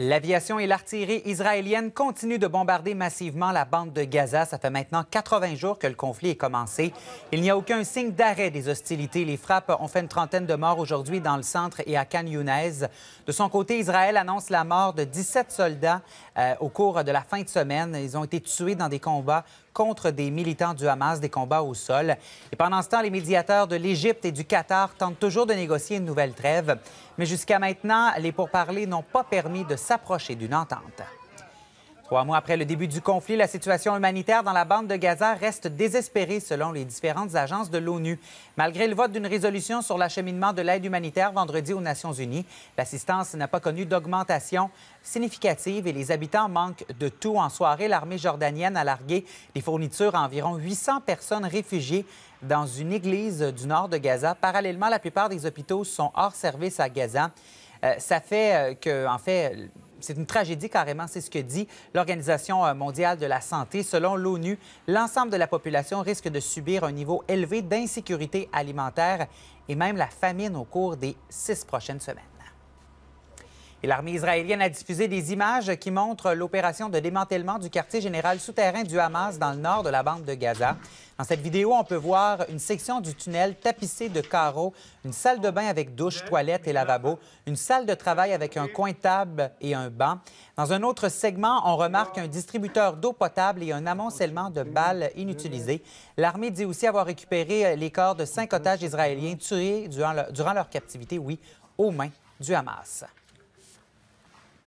L'aviation et l'artillerie israélienne continuent de bombarder massivement la bande de Gaza. Ça fait maintenant 80 jours que le conflit est commencé. Il n'y a aucun signe d'arrêt des hostilités. Les frappes ont fait une trentaine de morts aujourd'hui dans le centre et à Khan Younes. De son côté, Israël annonce la mort de 17 soldats euh, au cours de la fin de semaine. Ils ont été tués dans des combats contre des militants du Hamas, des combats au sol. Et pendant ce temps, les médiateurs de l'Égypte et du Qatar tentent toujours de négocier une nouvelle trêve. Mais jusqu'à maintenant, les pourparlers n'ont pas permis de s'approcher d'une entente. Trois mois après le début du conflit, la situation humanitaire dans la bande de Gaza reste désespérée selon les différentes agences de l'ONU. Malgré le vote d'une résolution sur l'acheminement de l'aide humanitaire vendredi aux Nations unies, l'assistance n'a pas connu d'augmentation significative et les habitants manquent de tout. En soirée, l'armée jordanienne a largué des fournitures à environ 800 personnes réfugiées dans une église du nord de Gaza. Parallèlement, la plupart des hôpitaux sont hors service à Gaza. Euh, ça fait euh, que, en fait, c'est une tragédie carrément, c'est ce que dit l'Organisation euh, mondiale de la santé. Selon l'ONU, l'ensemble de la population risque de subir un niveau élevé d'insécurité alimentaire et même la famine au cours des six prochaines semaines l'armée israélienne a diffusé des images qui montrent l'opération de démantèlement du quartier général souterrain du Hamas dans le nord de la bande de Gaza. Dans cette vidéo, on peut voir une section du tunnel tapissée de carreaux, une salle de bain avec douche, toilettes et lavabo, une salle de travail avec un coin table et un banc. Dans un autre segment, on remarque un distributeur d'eau potable et un amoncellement de balles inutilisées. L'armée dit aussi avoir récupéré les corps de cinq otages israéliens tués durant leur captivité, oui, aux mains du Hamas.